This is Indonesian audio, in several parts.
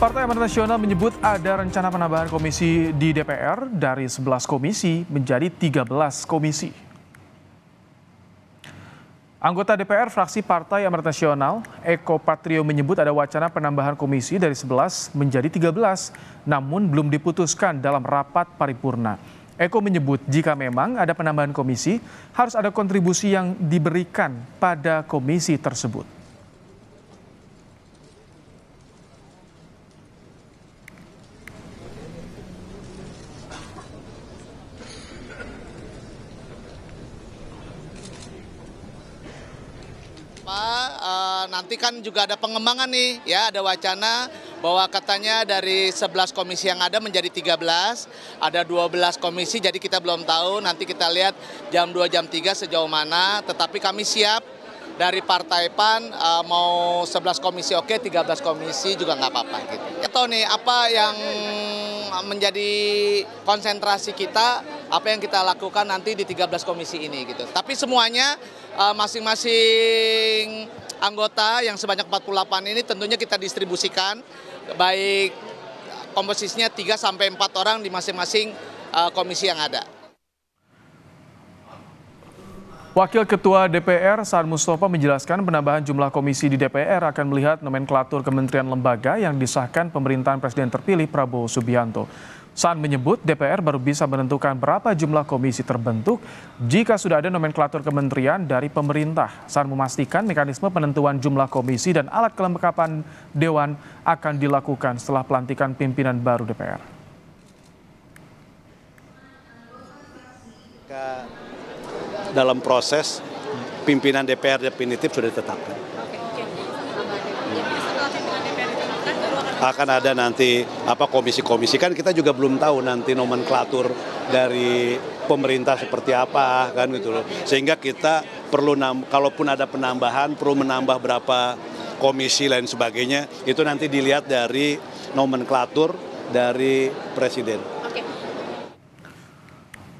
Partai Amanat Nasional menyebut ada rencana penambahan komisi di DPR dari 11 komisi menjadi 13 komisi. Anggota DPR fraksi Partai Amanat Nasional, Eko Patrio menyebut ada wacana penambahan komisi dari 11 menjadi 13, namun belum diputuskan dalam rapat paripurna. Eko menyebut jika memang ada penambahan komisi, harus ada kontribusi yang diberikan pada komisi tersebut. kan juga ada pengembangan nih, ya ada wacana bahwa katanya dari 11 komisi yang ada menjadi 13, ada 12 komisi jadi kita belum tahu, nanti kita lihat jam 2 jam 3 sejauh mana, tetapi kami siap dari Partai PAN eh, mau 11 komisi oke, tiga 13 komisi juga nggak apa-apa gitu. Atau nih apa yang menjadi konsentrasi kita, apa yang kita lakukan nanti di 13 komisi ini gitu. Tapi semuanya eh, masing-masing anggota yang sebanyak 48 ini tentunya kita distribusikan baik komposisinya 3 sampai 4 orang di masing-masing eh, komisi yang ada. Wakil Ketua DPR Saan Mustafa menjelaskan penambahan jumlah komisi di DPR akan melihat nomenklatur kementerian lembaga yang disahkan pemerintahan Presiden terpilih Prabowo Subianto. Saan menyebut DPR baru bisa menentukan berapa jumlah komisi terbentuk jika sudah ada nomenklatur kementerian dari pemerintah. Saan memastikan mekanisme penentuan jumlah komisi dan alat kelengkapan dewan akan dilakukan setelah pelantikan pimpinan baru DPR. Dalam proses pimpinan DPR definitif sudah ditetapkan. akan ada nanti apa komisi-komisi kan kita juga belum tahu nanti nomenklatur dari pemerintah seperti apa kan gitu loh. Sehingga kita perlu kalaupun ada penambahan perlu menambah berapa komisi lain sebagainya itu nanti dilihat dari nomenklatur dari presiden.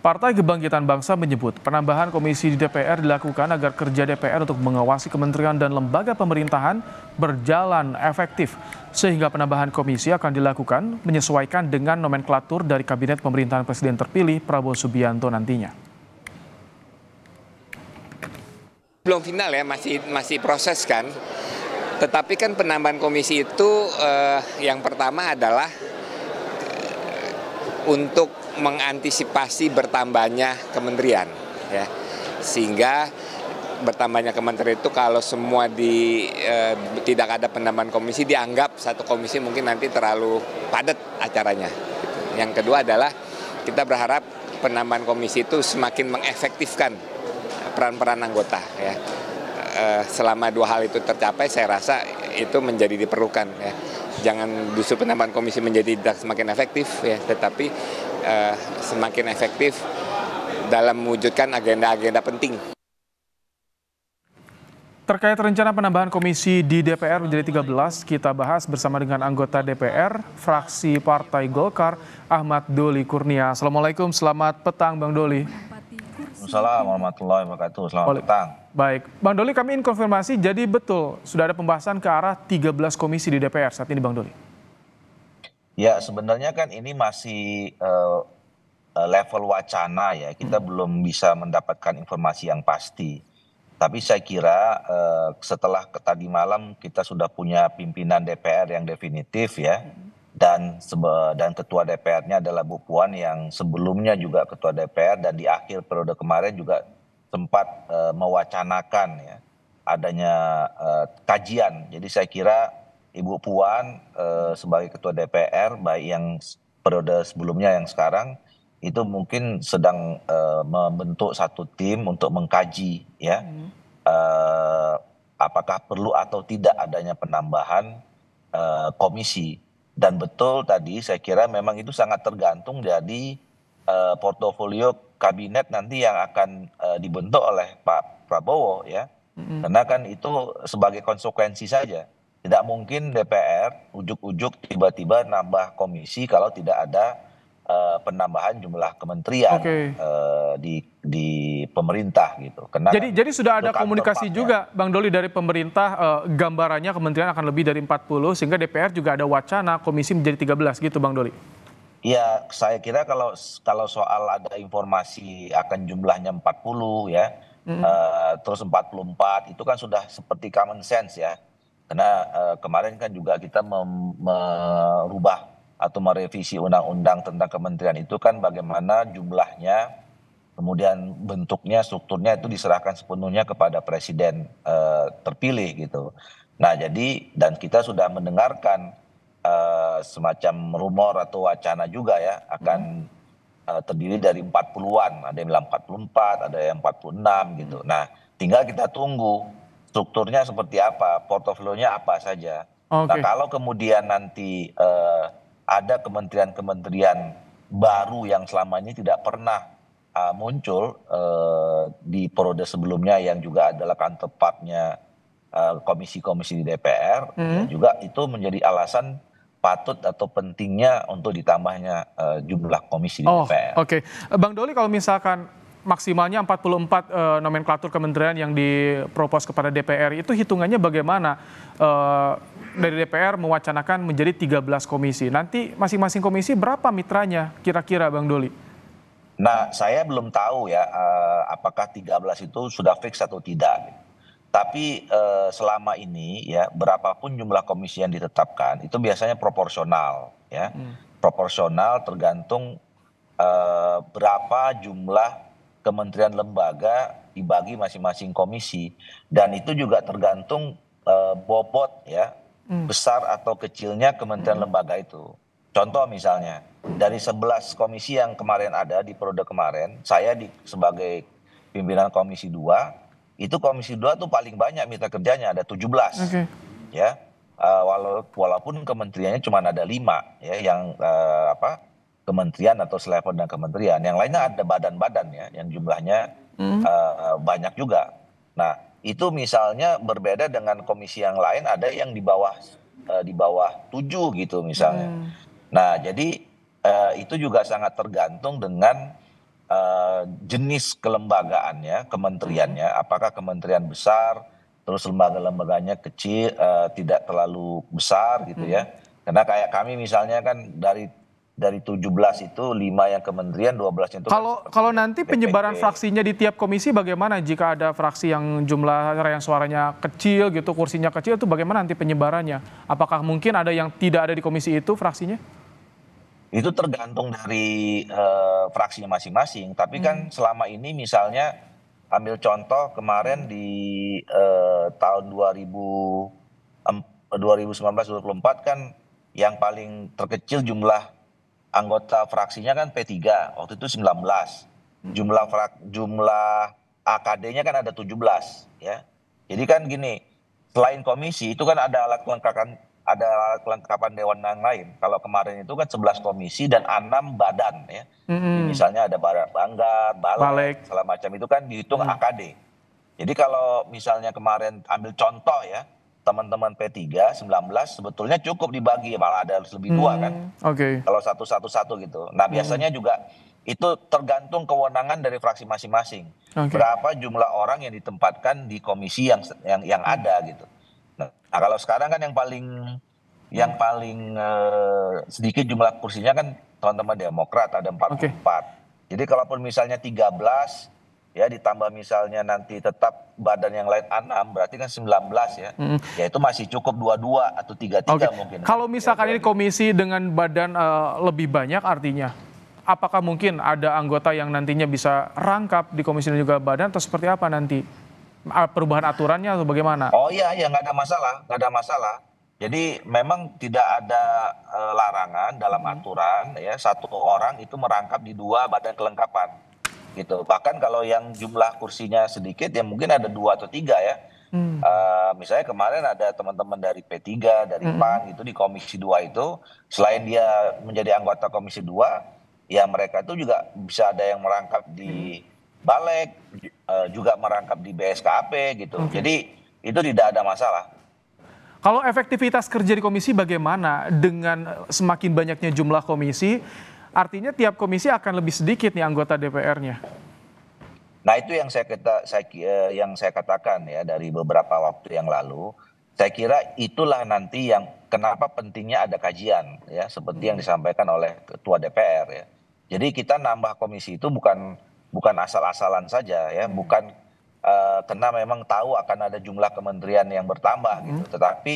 Partai Kebangkitan Bangsa menyebut penambahan komisi di DPR dilakukan agar kerja DPR untuk mengawasi kementerian dan lembaga pemerintahan berjalan efektif, sehingga penambahan komisi akan dilakukan menyesuaikan dengan nomenklatur dari Kabinet Pemerintahan Presiden terpilih Prabowo Subianto nantinya. belum final ya, masih masih proses kan. Tetapi kan penambahan komisi itu eh, yang pertama adalah eh, untuk mengantisipasi bertambahnya kementerian ya sehingga bertambahnya kementerian itu kalau semua di e, tidak ada penambahan komisi dianggap satu komisi mungkin nanti terlalu padat acaranya. Gitu. Yang kedua adalah kita berharap penambahan komisi itu semakin mengefektifkan peran-peran anggota ya. Eh, selama dua hal itu tercapai saya rasa itu menjadi diperlukan ya. Jangan justru penambahan komisi menjadi tidak semakin efektif ya, tetapi uh, semakin efektif dalam mewujudkan agenda-agenda penting. Terkait rencana penambahan komisi di DPR menjadi 13, kita bahas bersama dengan anggota DPR, fraksi Partai Golkar, Ahmad Doli Kurnia. Assalamualaikum, selamat petang Bang Doli. Assalamualaikum warahmatullahi wabarakatuh, selamat Oleh. petang. Baik, Bang Doli kami ingin konfirmasi, jadi betul sudah ada pembahasan ke arah 13 komisi di DPR saat ini Bang Doli? Ya sebenarnya kan ini masih uh, level wacana ya. Kita hmm. belum bisa mendapatkan informasi yang pasti. Tapi saya kira uh, setelah tadi malam kita sudah punya pimpinan DPR yang definitif ya. Hmm. Dan dan ketua DPR-nya adalah Bu Puan yang sebelumnya juga ketua DPR dan di akhir periode kemarin juga sempat uh, mewacanakan ya adanya uh, kajian. Jadi saya kira Ibu Puan eh, sebagai ketua DPR baik yang periode sebelumnya yang sekarang itu mungkin sedang eh, membentuk satu tim untuk mengkaji ya hmm. eh, apakah perlu atau tidak adanya penambahan eh, komisi dan betul tadi saya kira memang itu sangat tergantung dari eh, portofolio kabinet nanti yang akan eh, dibentuk oleh Pak Prabowo ya. Hmm. Karena kan itu sebagai konsekuensi saja tidak mungkin DPR ujuk-ujuk tiba-tiba nambah komisi kalau tidak ada uh, penambahan jumlah kementerian okay. uh, eh, di di pemerintah gitu. Kenapa? jadi kan jadi sudah ada komunikasi partner. juga Bang Doli dari pemerintah uh, gambarannya kementerian akan lebih dari 40 sehingga DPR juga ada wacana komisi menjadi 13 gitu Bang Doli. Ya, saya kira kalau kalau soal ada informasi akan jumlahnya 40 ya. Mm -hmm. uh, terus 44 itu kan sudah seperti common sense ya karena uh, kemarin kan juga kita merubah atau merevisi undang-undang tentang kementerian itu kan bagaimana jumlahnya kemudian bentuknya strukturnya itu diserahkan sepenuhnya kepada presiden uh, terpilih gitu. Nah, jadi dan kita sudah mendengarkan uh, semacam rumor atau wacana juga ya akan uh, terdiri dari 40-an, ada yang bilang 44, ada yang 46 gitu. Nah, tinggal kita tunggu strukturnya seperti apa, portofolionya apa saja. Okay. Nah, kalau kemudian nanti uh, ada kementerian-kementerian baru yang selama ini tidak pernah uh, muncul uh, di periode sebelumnya yang juga adalah counterpartnya komisi-komisi di DPR, mm. juga itu menjadi alasan patut atau pentingnya untuk ditambahnya uh, jumlah komisi di oh, DPR. Oke, okay. Bang Doli kalau misalkan maksimalnya 44 e, eh, nomenklatur kementerian yang dipropos kepada DPR itu hitungannya bagaimana e, dari DPR mewacanakan menjadi 13 komisi. Nanti masing-masing komisi berapa mitranya kira-kira Bang Doli? Nah, saya belum tahu ya eh, apakah 13 itu sudah fix atau tidak. Tapi selama ini ya berapapun jumlah komisi yang ditetapkan itu biasanya proporsional ya. Hmm. Proporsional tergantung berapa jumlah kementerian lembaga dibagi masing-masing komisi dan itu juga tergantung uh, bobot ya hmm. besar atau kecilnya kementerian hmm. lembaga itu. Contoh misalnya dari 11 komisi yang kemarin ada di periode kemarin, saya di, sebagai pimpinan komisi 2, itu komisi 2 tuh paling banyak mitra kerjanya ada 17. Okay. Ya. Uh, walaupun kementeriannya cuma ada lima ya yang uh, apa kementerian atau selevel dan kementerian. Yang lainnya ada badan-badan ya, yang jumlahnya hmm. uh, banyak juga. Nah, itu misalnya berbeda dengan komisi yang lain, ada yang di bawah uh, di bawah tujuh gitu misalnya. Hmm. Nah, jadi uh, itu juga sangat tergantung dengan uh, jenis kelembagaannya, kementeriannya. Hmm. Apakah kementerian besar, terus lembaga-lembaganya kecil, uh, tidak terlalu besar gitu ya. hmm. ya. Karena kayak kami misalnya kan dari dari 17 itu 5 yang kementerian, 12 itu Kalau kalau nanti penyebaran fraksinya di tiap komisi bagaimana jika ada fraksi yang jumlah yang suaranya kecil gitu, kursinya kecil itu bagaimana nanti penyebarannya? Apakah mungkin ada yang tidak ada di komisi itu fraksinya? Itu tergantung dari uh, fraksinya masing-masing, tapi kan hmm. kan selama ini misalnya ambil contoh kemarin di uh, tahun 2000 2019 2024 kan yang paling terkecil jumlah anggota fraksinya kan P3, waktu itu 19. Jumlah frak, jumlah AKD-nya kan ada 17 ya. Jadi kan gini, selain komisi itu kan ada alat kelengkapan ada alat kelengkapan dewan yang lain. Kalau kemarin itu kan 11 komisi dan 6 badan ya. Hmm. Misalnya ada badan bangga, Balik, segala macam itu kan dihitung hmm. AKD. Jadi kalau misalnya kemarin ambil contoh ya, teman-teman P3 19 sebetulnya cukup dibagi malah ada lebih dua kan? hmm, kan. Oke. Okay. Kalau satu satu satu gitu. Nah, hmm. biasanya juga itu tergantung kewenangan dari fraksi masing-masing. Okay. Berapa jumlah orang yang ditempatkan di komisi yang yang yang ada gitu. Nah, nah, kalau sekarang kan yang paling yang paling eh, sedikit jumlah kursinya kan teman-teman Demokrat ada 44. Okay. Jadi kalaupun misalnya 13 ya ditambah misalnya nanti tetap badan yang lain enam berarti kan 19 ya. Mm. Ya itu masih cukup dua-dua atau tiga-tiga okay. mungkin. Kalau misalkan ya, ini komisi dengan badan uh, lebih banyak artinya apakah mungkin ada anggota yang nantinya bisa rangkap di komisi dan juga badan atau seperti apa nanti? Eh, perubahan aturannya atau bagaimana? Oh iya ya nggak ada masalah, nggak ada masalah. Jadi memang tidak ada uh, larangan dalam aturan ya satu orang itu merangkap di dua badan kelengkapan gitu bahkan kalau yang jumlah kursinya sedikit ya mungkin ada dua atau tiga ya Hmm. Uh, misalnya kemarin ada teman-teman dari P3, dari hmm. PAN itu di Komisi dua itu, selain dia menjadi anggota Komisi dua ya mereka itu juga bisa ada yang merangkap di hmm. Balek, uh, juga merangkap di BSKP gitu. Okay. Jadi itu tidak ada masalah. Kalau efektivitas kerja di komisi bagaimana dengan semakin banyaknya jumlah komisi Artinya tiap komisi akan lebih sedikit nih anggota DPR-nya. Nah itu yang saya kata saya eh, yang saya katakan ya dari beberapa waktu yang lalu. Saya kira itulah nanti yang kenapa pentingnya ada kajian ya seperti yang hmm. disampaikan oleh ketua DPR ya. Jadi kita nambah komisi itu bukan bukan asal-asalan saja ya, hmm. bukan uh, karena memang tahu akan ada jumlah kementerian yang bertambah gitu. Hmm. Tetapi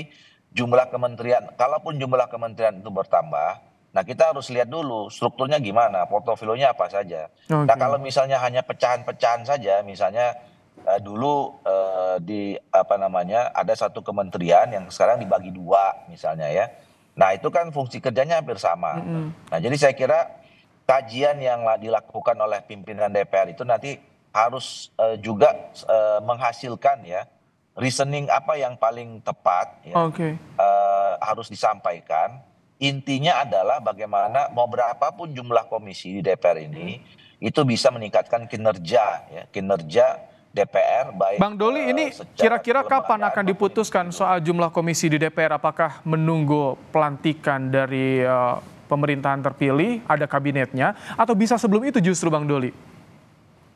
jumlah kementerian kalaupun jumlah kementerian itu bertambah, Nah kita harus lihat dulu strukturnya gimana, portofolionya apa saja. Okay. Nah kalau misalnya hanya pecahan-pecahan saja, misalnya uh, dulu uh, di apa namanya ada satu kementerian yang sekarang dibagi dua misalnya ya. Nah itu kan fungsi kerjanya hampir sama. Mm -hmm. Nah jadi saya kira kajian yang dilakukan oleh pimpinan DPR itu nanti harus uh, juga uh, menghasilkan ya reasoning apa yang paling tepat ya, okay. uh, harus disampaikan Intinya adalah bagaimana mau berapapun jumlah komisi di DPR ini hmm. itu bisa meningkatkan kinerja ya, kinerja DPR baik Bang Doli uh, ini kira-kira kapan akan diputuskan itu. soal jumlah komisi di DPR apakah menunggu pelantikan dari uh, pemerintahan terpilih ada kabinetnya atau bisa sebelum itu justru Bang Doli?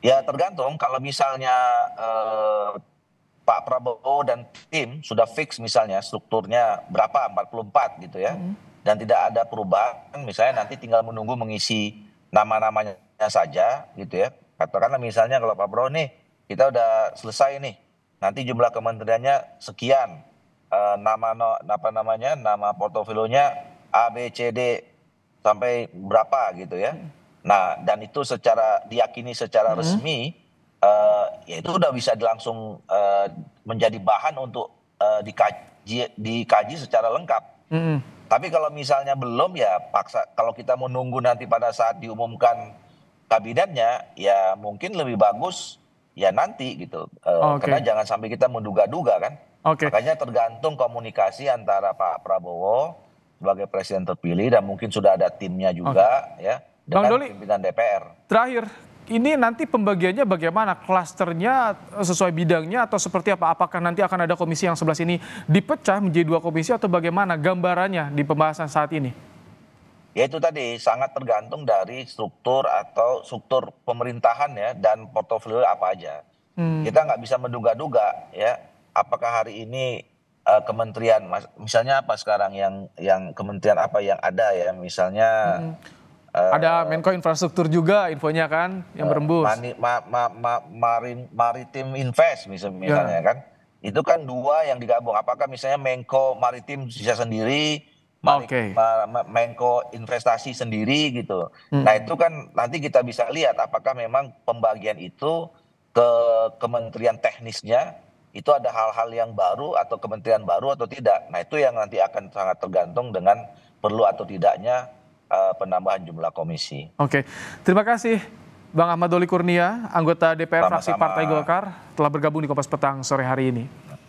Ya tergantung kalau misalnya uh, Pak Prabowo dan tim sudah fix misalnya strukturnya berapa 44 gitu ya. Hmm dan tidak ada perubahan misalnya nanti tinggal menunggu mengisi nama-namanya saja gitu ya katakanlah misalnya kalau Pak Bro nih kita udah selesai nih nanti jumlah kementeriannya sekian e, nama no, apa namanya nama portofolionya A B C D sampai berapa gitu ya nah dan itu secara diyakini secara hmm. resmi e, ya itu udah bisa langsung e, menjadi bahan untuk e, dikaji dikaji secara lengkap hmm tapi kalau misalnya belum ya paksa kalau kita mau nunggu nanti pada saat diumumkan kabinetnya ya mungkin lebih bagus ya nanti gitu. Uh, eh, okay. Karena jangan sampai kita menduga-duga kan. Okay. Makanya tergantung komunikasi antara Pak Prabowo sebagai presiden terpilih dan mungkin sudah ada timnya juga okay. ya dengan Bang Doli, pimpinan DPR. Terakhir ini nanti pembagiannya bagaimana? Klasternya eh, sesuai bidangnya atau seperti apa? Apakah nanti akan ada komisi yang sebelah sini dipecah menjadi dua komisi atau bagaimana gambarannya di pembahasan saat ini? Ya itu tadi sangat tergantung dari struktur atau struktur pemerintahan ya dan portofolio apa aja. Hmm. Kita nggak bisa menduga-duga ya apakah hari ini uh, kementerian misalnya apa sekarang yang yang kementerian apa yang ada ya misalnya hmm Uh, Ada Menko Infrastruktur juga infonya kan yang uh, berembus. Mani, ma, ma, ma, marin, Maritim Invest misalnya, yeah. kan. Itu kan dua yang digabung. Apakah misalnya Menko Maritim bisa sendiri, Mari, okay. Menko Investasi sendiri gitu. Hmm. Nah itu kan nanti kita bisa lihat apakah memang pembagian itu ke kementerian teknisnya itu ada hal-hal yang baru atau kementerian baru atau tidak. Nah itu yang nanti akan sangat tergantung dengan perlu atau tidaknya uh, penambahan jumlah komisi. Oke, terima kasih Bang Ahmad Doli Kurnia, anggota DPR Sama-sama. fraksi Partai Golkar, telah bergabung di Kompas Petang sore hari ini.